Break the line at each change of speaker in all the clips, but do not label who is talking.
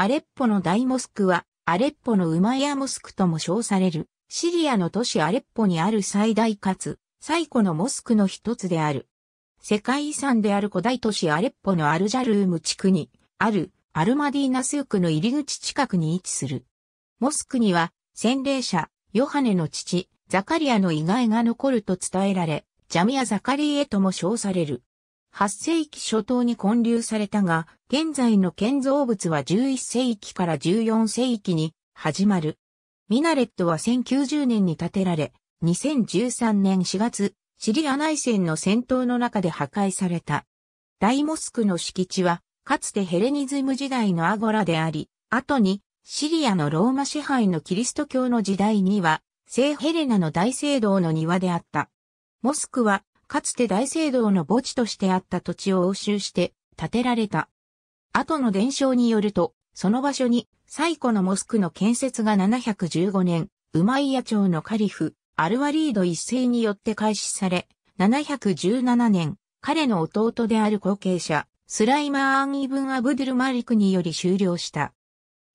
アレッポの大モスクは、アレッポのウマイアモスクとも称される、シリアの都市アレッポにある最大かつ、最古のモスクの一つである。世界遺産である古代都市アレッポのアルジャルーム地区に、ある、アルマディーナスークの入り口近くに位置する。モスクには、洗礼者、ヨハネの父、ザカリアの遺骸が残ると伝えられ、ジャミア・ザカリエとも称される。8世紀初頭に建立されたが、現在の建造物は11世紀から14世紀に始まる。ミナレットは1090年に建てられ、2013年4月、シリア内戦の戦闘の中で破壊された。大モスクの敷地は、かつてヘレニズム時代のアゴラであり、後にシリアのローマ支配のキリスト教の時代には、聖ヘレナの大聖堂の庭であった。モスクはかつて大聖堂の墓地としてあった土地を押収して建てられた。後の伝承によると、その場所に最古のモスクの建設が715年、ウマイヤ朝のカリフ、アルワリード一世によって開始され、717年、彼の弟である後継者、スライマー・アン・イブン・アブドゥル・マリクにより終了した。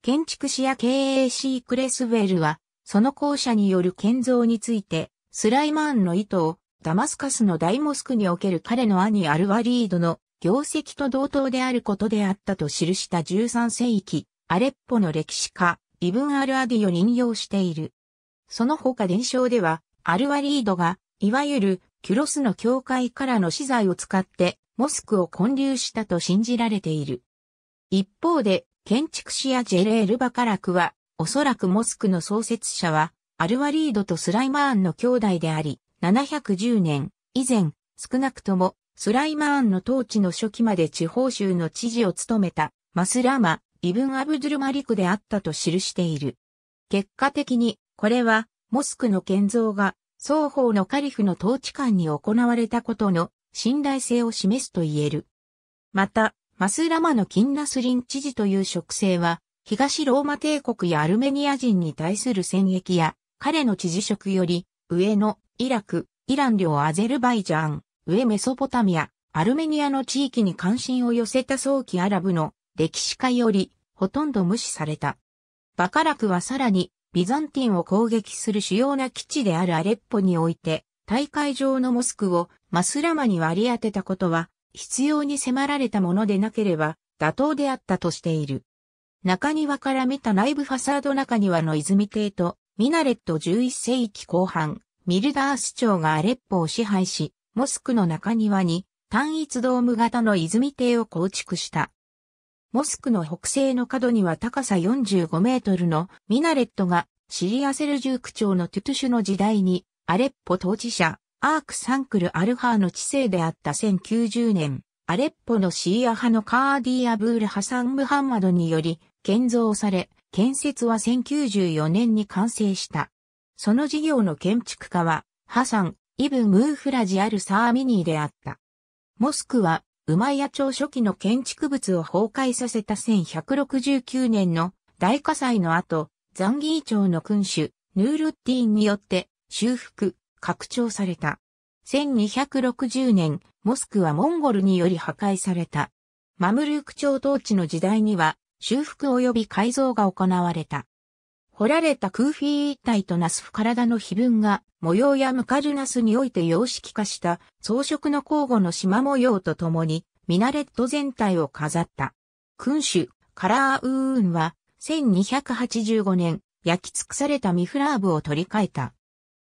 建築士や経営士クレスウェルは、その校舎による建造について、スライマーンの意図をダマスカスの大モスクにおける彼の兄アルワリードの業績と同等であることであったと記した13世紀、アレッポの歴史家、イブン・アルアディを引用している。その他伝承では、アルワリードが、いわゆるキュロスの教会からの資材を使ってモスクを建立したと信じられている。一方で、建築士やジェレール・バカラクは、おそらくモスクの創設者は、アルワリードとスライマーンの兄弟であり、710年以前、少なくともスライマーンの統治の初期まで地方州の知事を務めたマスラマ・イブン・アブドゥルマリクであったと記している。結果的に、これはモスクの建造が双方のカリフの統治下に行われたことの信頼性を示すと言える。また、マスラマのキンナスリン知事という職制は、東ローマ帝国やアルメニア人に対する戦役や、彼の知事職より、上のイラク、イラン領アゼルバイジャン、上メソポタミア、アルメニアの地域に関心を寄せた早期アラブの歴史家よりほとんど無視された。バカラクはさらにビザンティンを攻撃する主要な基地であるアレッポにおいて大会場のモスクをマスラマに割り当てたことは必要に迫られたものでなければ妥当であったとしている。中庭から見た内部ファサード中庭の泉邸とミナレット11世紀後半、ミルダース朝がアレッポを支配し、モスクの中庭に単一ドーム型の泉邸を構築した。モスクの北西の角には高さ45メートルのミナレットがシリアセルジューク朝のトゥトゥシュの時代にアレッポ統治者アーク・サンクル・アルハーの知性であった1090年、アレッポのシーア派のカーディ・アブール・ハサン・ムハンマドにより建造され、建設は1094年に完成した。その事業の建築家は、ハサン、イブ・ムーフラジアル・サーミニーであった。モスクは、ウマイヤ朝初期の建築物を崩壊させた1169年の大火災の後、ザンギー朝の君主、ヌールッティーンによって修復、拡張された。1260年、モスクはモンゴルにより破壊された。マムルーク朝統治の時代には、修復及び改造が行われた。掘られた空ー一体となす体の碑文が模様やムカルナスにおいて様式化した装飾の交互の縞模様とともにミナレット全体を飾った。君主カラーウーンは1285年焼き尽くされたミフラーブを取り替えた。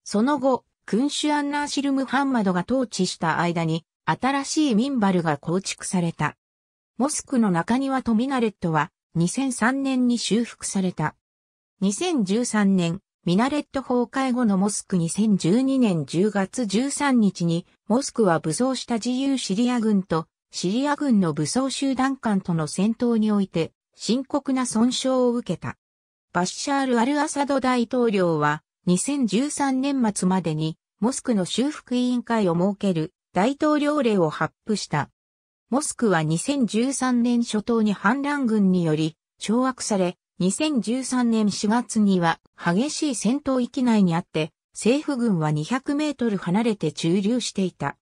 その後、君主アンナーシルムハンマドが統治した間に新しいミンバルが構築された。モスクの中庭とミナレットは2003年に修復された。2013年、ミナレット崩壊後のモスク2012年10月13日に、モスクは武装した自由シリア軍と、シリア軍の武装集団間との戦闘において、深刻な損傷を受けた。バッシャール・アル・アサド大統領は、2013年末までに、モスクの修復委員会を設ける大統領令を発布した。モスクは2013年初頭に反乱軍により掌握され、2013年4月には激しい戦闘域内にあって、政府軍は200メートル離れて駐留していた。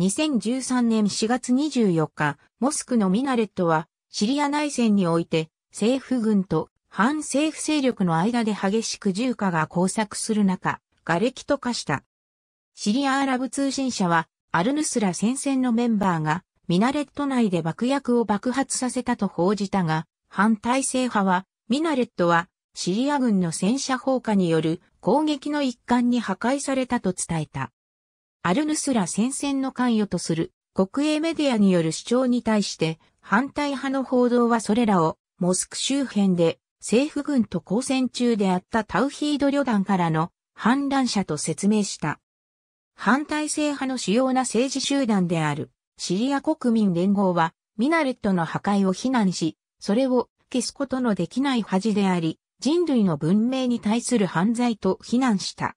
2013年4月24日、モスクのミナレットは、シリア内戦において、政府軍と反政府勢力の間で激しく銃火が交錯する中、瓦礫と化した。シリアアラブ通信社は、アルヌスラ戦線のメンバーが、ミナレット内で爆薬を爆発させたと報じたが、反体制派は、ミナレットはシリア軍の戦車砲火による攻撃の一環に破壊されたと伝えた。アルヌスラ戦線の関与とする国営メディアによる主張に対して反対派の報道はそれらをモスク周辺で政府軍と交戦中であったタウヒード旅団からの反乱者と説明した。反対制派の主要な政治集団であるシリア国民連合はミナレットの破壊を非難し、それを消すことのできない恥であり、人類の文明に対する犯罪と非難した。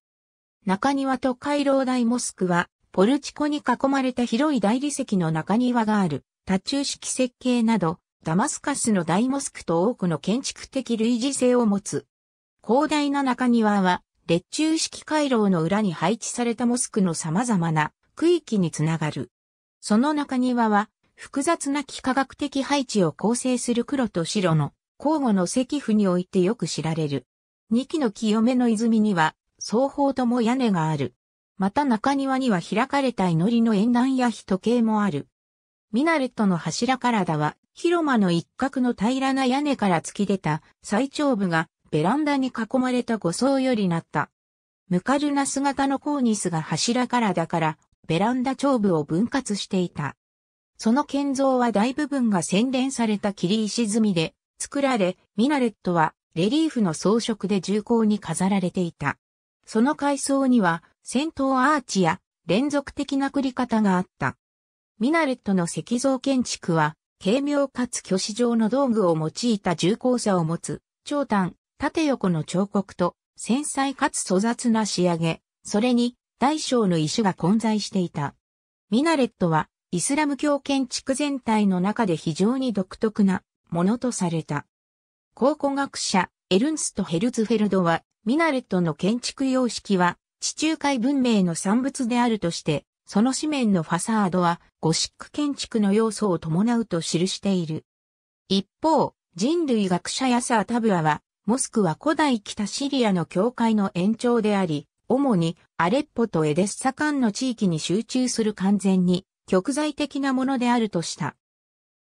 中庭と回廊大モスクは、ポルチコに囲まれた広い大理石の中庭がある、多中式設計など、ダマスカスの大モスクと多くの建築的類似性を持つ。広大な中庭は、列中式回廊の裏に配置されたモスクの様々な区域につながる。その中庭は、複雑な幾何学的配置を構成する黒と白の交互の石符においてよく知られる。二木の清めの泉には双方とも屋根がある。また中庭には開かれた祈りの縁談や日時計もある。ミナレットの柱体は広間の一角の平らな屋根から突き出た最長部がベランダに囲まれた五層よりなった。ムカルナ姿のコーニスが柱からだからベランダ頂部を分割していた。その建造は大部分が洗練された切石積みで作られ、ミナレットはレリーフの装飾で重厚に飾られていた。その階層には戦闘アーチや連続的な繰り方があった。ミナレットの石像建築は、軽妙かつ巨子状の道具を用いた重厚さを持つ、長短、縦横の彫刻と、繊細かつ粗雑な仕上げ、それに、大小の石が混在していた。ミナレットは、イスラム教建築全体の中で非常に独特なものとされた。考古学者、エルンスト・ヘルツフェルドは、ミナレットの建築様式は、地中海文明の産物であるとして、その紙面のファサードは、ゴシック建築の要素を伴うと記している。一方、人類学者ヤサー・タブアは、モスクは古代北シリアの教会の延長であり、主にアレッポとエデッサ間の地域に集中する完全に極在的なものであるとした。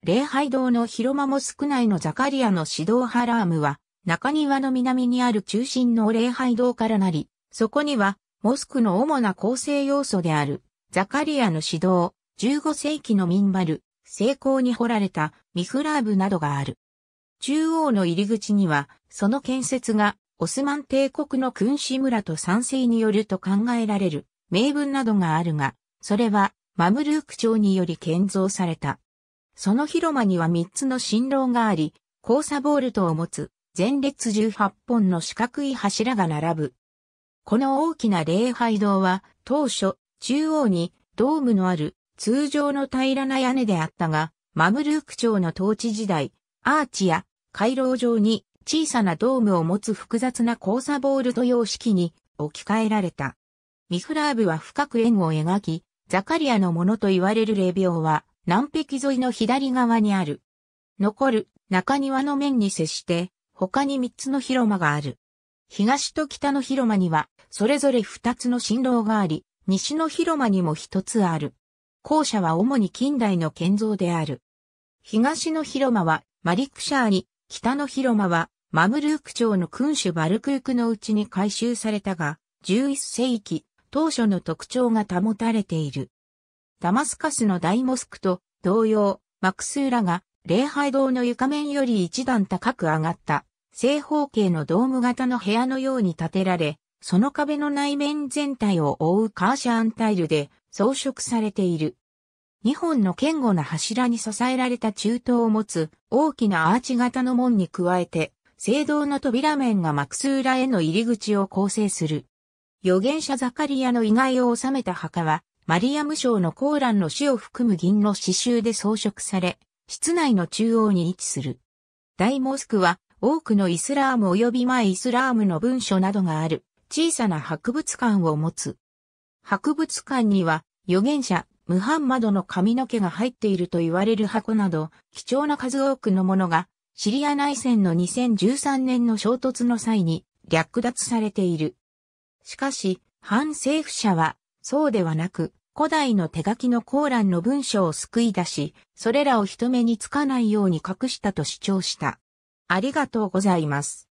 礼拝堂の広間モスク内のザカリアの指導ハラームは、中庭の南にある中心の礼拝堂からなり、そこには、モスクの主な構成要素である、ザカリアの指導、15世紀のミンバル、成功に掘られたミフラーブなどがある。中央の入り口には、その建設が、オスマン帝国の君主村と賛成によると考えられる、名文などがあるが、それは、マムルーク朝により建造された。その広間には3つの新郎があり、交差ボールトを持つ前列18本の四角い柱が並ぶ。この大きな礼拝堂は当初中央にドームのある通常の平らな屋根であったが、マムルーク朝の統治時代、アーチや回廊上に小さなドームを持つ複雑な交差ボールト様式に置き換えられた。ミフラーブは深く円を描き、ザカリアのものと言われる霊廟は、南壁沿いの左側にある。残る中庭の面に接して、他に三つの広間がある。東と北の広間には、それぞれ二つの新郎があり、西の広間にも一つある。校舎は主に近代の建造である。東の広間はマリクシャーに、北の広間はマムルーク朝の君主バルクークのうちに改修されたが、11世紀、当初の特徴が保たれている。ダマスカスの大モスクと同様、マクスーラが礼拝堂の床面より一段高く上がった正方形のドーム型の部屋のように建てられ、その壁の内面全体を覆うカーシャーンタイルで装飾されている。2本の堅固な柱に支えられた中東を持つ大きなアーチ型の門に加えて、聖堂の扉面がマクスーラへの入り口を構成する。預言者ザカリアの意外を収めた墓は、マリアム賞のコーランの死を含む銀の刺繍で装飾され、室内の中央に位置する。大モスクは、多くのイスラーム及び前イスラームの文書などがある、小さな博物館を持つ。博物館には、預言者、ムハンマドの髪の毛が入っていると言われる箱など、貴重な数多くのものが、シリア内戦の2013年の衝突の際に略奪されている。しかし、反政府者は、そうではなく、古代の手書きのコーランの文章を救い出し、それらを人目につかないように隠したと主張した。ありがとうございます。